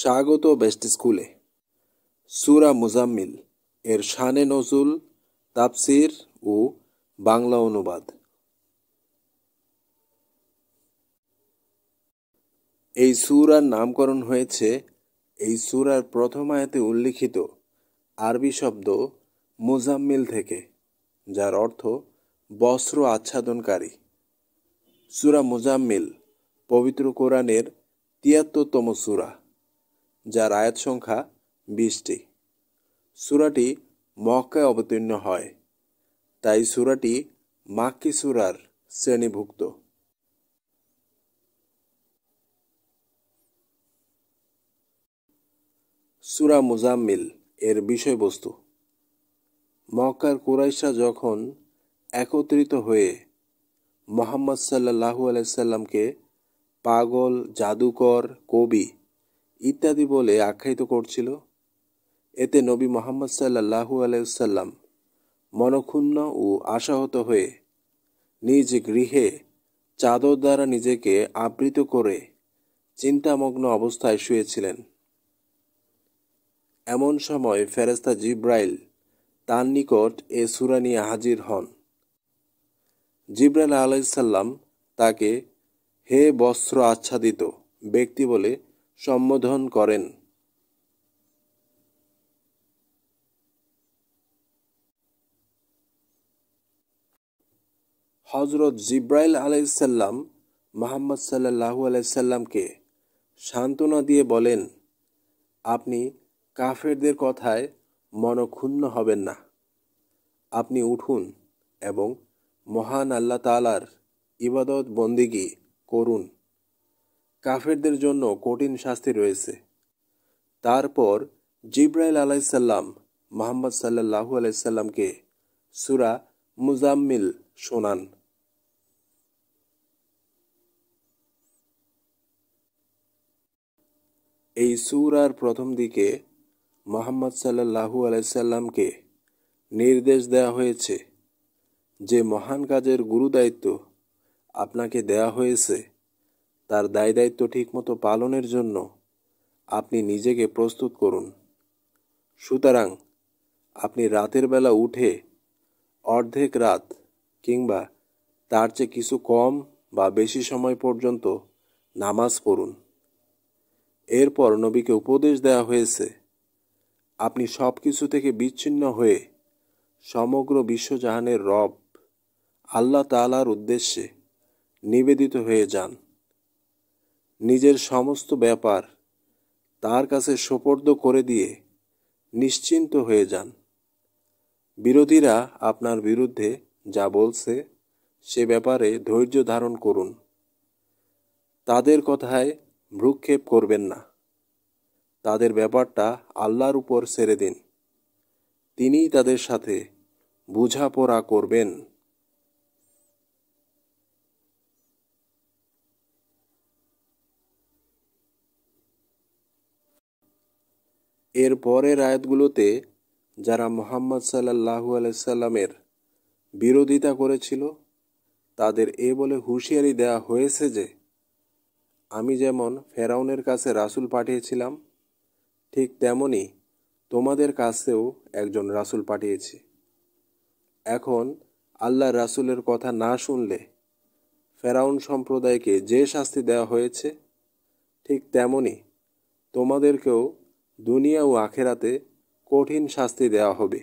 স্বাগত বেস্ট স্কুলে সুরা মুজাম্মিল এর শানে নজুল তাপসির ও বাংলা অনুবাদ এই সুরার নামকরণ হয়েছে এই সুরার প্রথম আয়াতে উল্লিখিত আরবি শব্দ মুজাম্মিল থেকে যার অর্থ বস্ত্র আচ্ছাদনকারী সুরা মুজাম্মিল পবিত্র কোরআনের তিয়াত্তরতম সুরা যার আয়াত সংখ্যা বিশটি সুরাটি মক্কায় অবতীর্ণ হয় তাই সুরাটি মাক্কি সুরার শ্রেণীভুক্ত সুরা মুজাম্মিল এর বিষয়বস্তু মক্কার কুরাইশা যখন একত্রিত হয়ে মোহাম্মদ সাল্লাহু আলাইসাল্লামকে পাগল জাদুকর কবি ইত্যাদি বলে আখ্যায়িত করছিল এতে নবী মোহাম্মদ সাল্লাহু আলাইসাল্লাম মনক্ষুণ্ণ ও আশাহত হয়ে নিজ গৃহে চাদর দ্বারা নিজেকে আবৃত করে চিন্তামগ্ন অবস্থায় শুয়েছিলেন এমন সময় ফেরেস্তা জিব্রাইল তার নিকট এ সুরা নিয়ে হাজির হন জিব্রাইল আলাইসাল্লাম তাকে হে বস্ত্র আচ্ছাদিত ব্যক্তি বলে সম্বোধন করেন হজরত জিব্রাইল আলাইসাল্লাম মোহাম্মদ সাল্লাহু আলাইসাল্লামকে সান্ত্বনা দিয়ে বলেন আপনি কাফেরদের কথায় মনক্ষুণ্ণ হবেন না আপনি উঠুন এবং মহান আল্লাহ তালার ইবাদত বন্দিগি করুন কাফেরদের জন্য কঠিন শাস্তি রয়েছে তারপর জিব্রাইল আলাইসাল্লাম মোহাম্মদ সাল্লাহু আলাইসাল্লামকে সুরা মুজাম্মিল শোনান এই সুরার প্রথম দিকে মোহাম্মদ সাল্লাহু আলাইসাল্লামকে নির্দেশ দেয়া হয়েছে যে মহান কাজের গুরুদায়িত্ব আপনাকে দেয়া হয়েছে তার দায় দায়িত্ব ঠিকমতো পালনের জন্য আপনি নিজেকে প্রস্তুত করুন সুতরাং আপনি রাতের বেলা উঠে অর্ধেক রাত কিংবা তার চেয়ে কিছু কম বা বেশি সময় পর্যন্ত নামাজ পড়ুন এরপর নবীকে উপদেশ দেওয়া হয়েছে আপনি সব কিছু থেকে বিচ্ছিন্ন হয়ে সমগ্র বিশ্বজাহানের রব আল্লাহ তালার উদ্দেশ্যে নিবেদিত হয়ে যান নিজের সমস্ত ব্যাপার তার কাছে সোপর্দ করে দিয়ে নিশ্চিন্ত হয়ে যান বিরোধীরা আপনার বিরুদ্ধে যা বলছে সে ব্যাপারে ধৈর্য ধারণ করুন তাদের কথায় ভ্রুক্ষেপ করবেন না তাদের ব্যাপারটা আল্লাহর উপর ছেড়ে দিন তিনিই তাদের সাথে বুঝাপড়া করবেন এর পরের আয়াতগুলোতে যারা মোহাম্মদ সাল্লাহু আলাইসাল্লামের বিরোধিতা করেছিল তাদের এ বলে হুঁশিয়ারি দেয়া হয়েছে যে আমি যেমন ফেরাউনের কাছে রাসুল পাঠিয়েছিলাম ঠিক তেমনি তোমাদের কাছেও একজন রাসুল পাঠিয়েছি এখন আল্লাহ রাসুলের কথা না শুনলে ফেরাউন সম্প্রদায়কে যে শাস্তি দেওয়া হয়েছে ঠিক তেমনি তোমাদেরকেও দুনিয়া ও আখেরাতে কঠিন শাস্তি দেওয়া হবে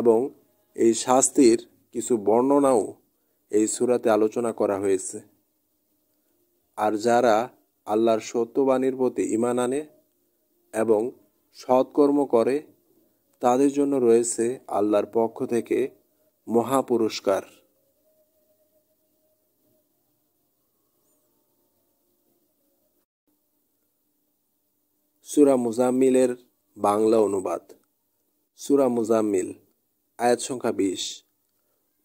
এবং এই শাস্তির কিছু বর্ণনাও এই সুরাতে আলোচনা করা হয়েছে আর যারা আল্লাহর সত্যবাণীর প্রতি ইমান আনে এবং সৎকর্ম করে তাদের জন্য রয়েছে আল্লাহর পক্ষ থেকে মহাপুরস্কার পুরস্কার সুরা মুজাম্মিলের বাংলা অনুবাদ সুরা মুজাম্মিল আয়াত সংখ্যা বিশ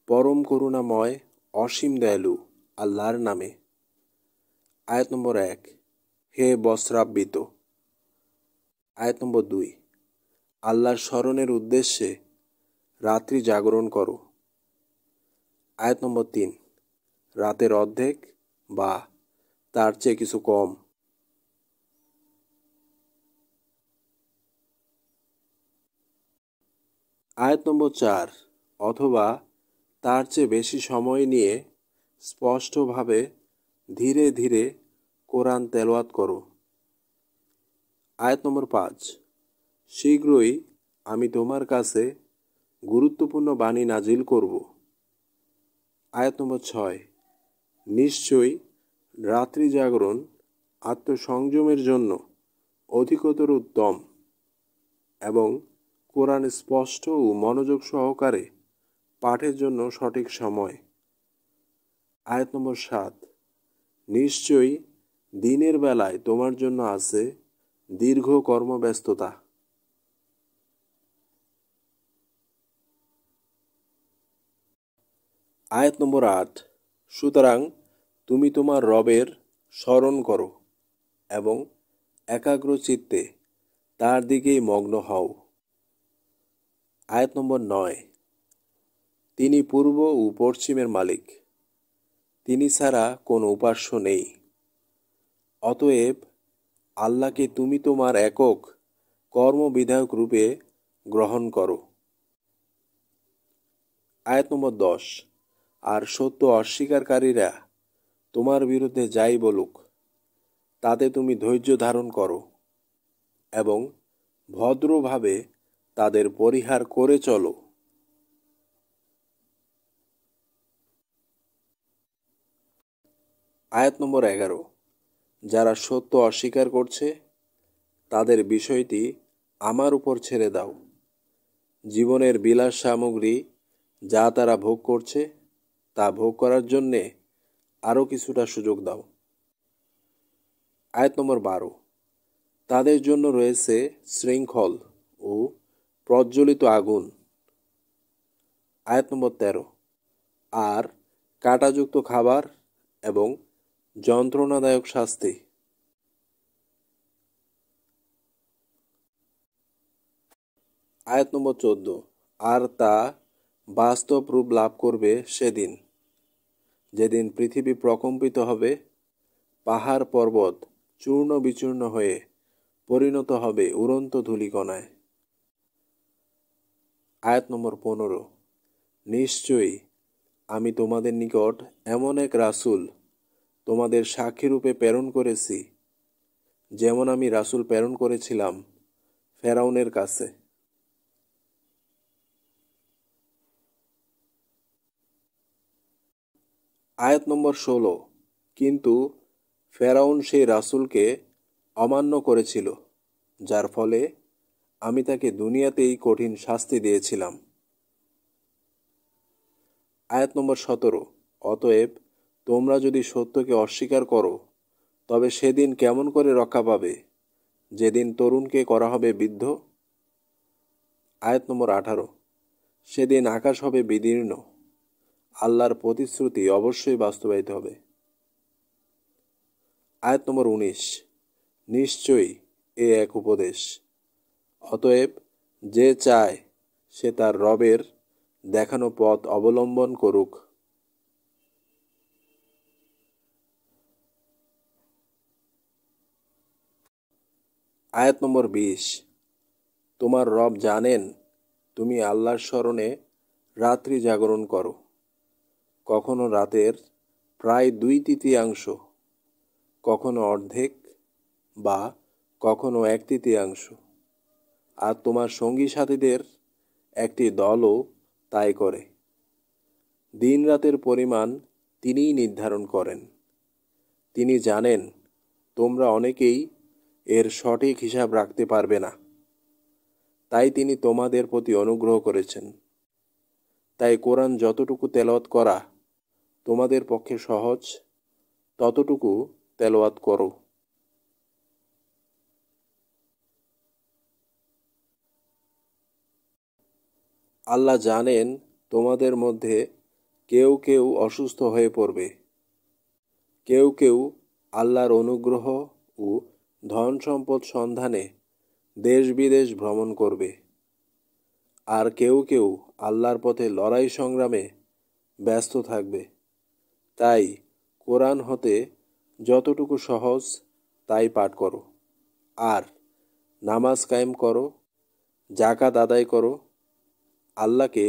পরম করুণাময় অসীম দয়ালু আল্লাহর নামে আয়াত নম্বর এক হে বস্রাবৃত আয়াত নম্বর দুই আল্লাহর স্মরণের উদ্দেশ্যে রাত্রি জাগরণ করো আয়াত নম্বর তিন রাতের অর্ধেক বা তার চেয়ে কিছু কম আয়াত নম্বর চার অথবা তার চেয়ে বেশি সময় নিয়ে স্পষ্টভাবে ধীরে ধীরে কোরআন তেলোয়াত করো আয়াত নম্বর পাঁচ শীঘ্রই আমি তোমার কাছে গুরুত্বপূর্ণ বাণী নাজিল করব আয়াত নম্বর ছয় নিশ্চয়ই রাত্রি জাগরণ আত্মসংযমের জন্য অধিকতর উত্তম এবং কোরআন স্পষ্ট ও মনোযোগ সহকারে পাঠের জন্য সঠিক সময় আয়াত নম্বর সাত নিশ্চয়ই দিনের বেলায় তোমার জন্য আছে দীর্ঘ কর্মব্যস্ততা আয়াত নম্বর আট সুতরাং তুমি তোমার রবের স্মরণ করো এবং একাগ্র চিত্তে তার দিকেই মগ্ন হও আয়াত নম্বর নয় তিনি পূর্ব ও পশ্চিমের মালিক তিনি ছাড়া কোনো উপাস্য নেই অতএব আল্লাহকে তুমি তোমার একক কর্মবিধায়ক রূপে গ্রহণ করো আয়াত নম্বর দশ আর সত্য অস্বীকারীরা তোমার বিরুদ্ধে যাই বলুক তাতে তুমি ধৈর্য ধারণ করো এবং ভদ্রভাবে তাদের পরিহার করে চলো আয়াত নম্বর এগারো যারা সত্য অস্বীকার করছে তাদের বিষয়টি আমার উপর ছেড়ে দাও জীবনের বিলাস সামগ্রী যা তারা ভোগ করছে তা ভোগ করার জন্যে আরও কিছুটা সুযোগ দাও আয়াত নম্বর বারো তাদের জন্য রয়েছে শৃঙ্খল ও প্রজ্বলিত আগুন আয়াত নম্বর তেরো আর কাঁটাযুক্ত খাবার এবং যন্ত্রণাদায়ক শাস্তি আয়াত নম্বর চোদ্দ আর তা বাস্তব রূপ লাভ করবে সেদিন যেদিন পৃথিবী প্রকম্পিত হবে পাহাড় পর্বত চূর্ণ বিচূর্ণ হয়ে পরিণত হবে উড়ন্ত ধুলিকণায় আয়াত নম্বর পনেরো নিশ্চয়ই আমি তোমাদের নিকট এমন এক রাসুল তোমাদের সাক্ষীরূপে প্রেরণ করেছি যেমন আমি রাসুল প্রেরণ করেছিলাম ফেরাউনের কাছে আয়াত নম্বর ষোলো কিন্তু ফেরাউন সেই রাসুলকে অমান্য করেছিল যার ফলে আমি তাকে দুনিয়াতেই কঠিন শাস্তি দিয়েছিলাম আয়াত নম্বর সতেরো অতএব তোমরা যদি সত্যকে অস্বীকার করো তবে সেদিন কেমন করে রক্ষা পাবে যেদিন তরুণকে করা হবে বৃদ্ধ আয়াত নম্বর আঠারো সেদিন আকাশ হবে বিদীর্ণ আল্লাহর প্রতিশ্রুতি অবশ্যই বাস্তবায়িত হবে আয়াত নম্বর উনিশ নিশ্চয়ই এ এক উপদেশ অতএব যে চায় সে তার রবের দেখানো পথ অবলম্বন করুক আয়াত নম্বর বিশ তোমার রব জানেন তুমি আল্লাহর স্মরণে রাত্রি জাগরণ করো কখনো রাতের প্রায় দুই তৃতীয়াংশ কখনো অর্ধেক বা কখনো এক তৃতীয়াংশ আর তোমার সঙ্গী সাথীদের একটি দলও তাই করে দিন রাতের পরিমাণ তিনিই নির্ধারণ করেন তিনি জানেন তোমরা অনেকেই এর সঠিক হিসাব রাখতে পারবে না তাই তিনি তোমাদের প্রতি অনুগ্রহ করেছেন তাই কোরআন যতটুকু তেলাওয়াত করা তোমাদের পক্ষে সহজ ততটুকু তেলাওয়াত করো আল্লাহ জানেন তোমাদের মধ্যে কেউ কেউ অসুস্থ হয়ে পড়বে কেউ কেউ আল্লাহর অনুগ্রহ ও ধন সম্পদ সন্ধানে দেশ বিদেশ ভ্রমণ করবে আর কেউ কেউ আল্লাহর পথে লড়াই সংগ্রামে ব্যস্ত থাকবে তাই কোরআন হতে যতটুকু সহজ তাই পাঠ করো আর নামাজ কায়েম করো জাকাত আদায় করো আল্লাহকে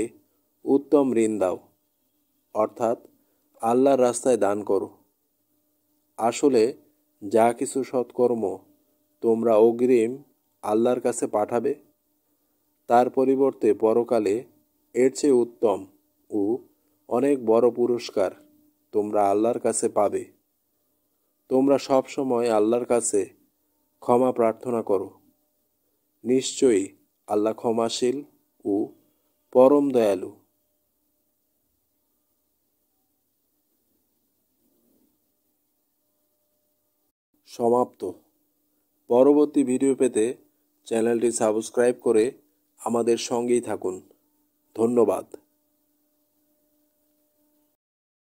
উত্তম ঋণ দাও অর্থাৎ আল্লাহর রাস্তায় দান করো আসলে যা কিছু সৎকর্ম তোমরা অগ্রিম আল্লাহর কাছে পাঠাবে তার পরিবর্তে পরকালে এর চেয়ে উত্তম ও অনেক বড় পুরস্কার তোমরা আল্লাহর কাছে পাবে তোমরা সব সময় আল্লাহর কাছে ক্ষমা প্রার্থনা করো নিশ্চয়ই আল্লাহ ক্ষমাশীল ও পরম দয়ালু সমাপ্ত পরবর্তী ভিডিও পেতে চ্যানেলটি সাবস্ক্রাইব করে আমাদের সঙ্গেই থাকুন ধন্যবাদ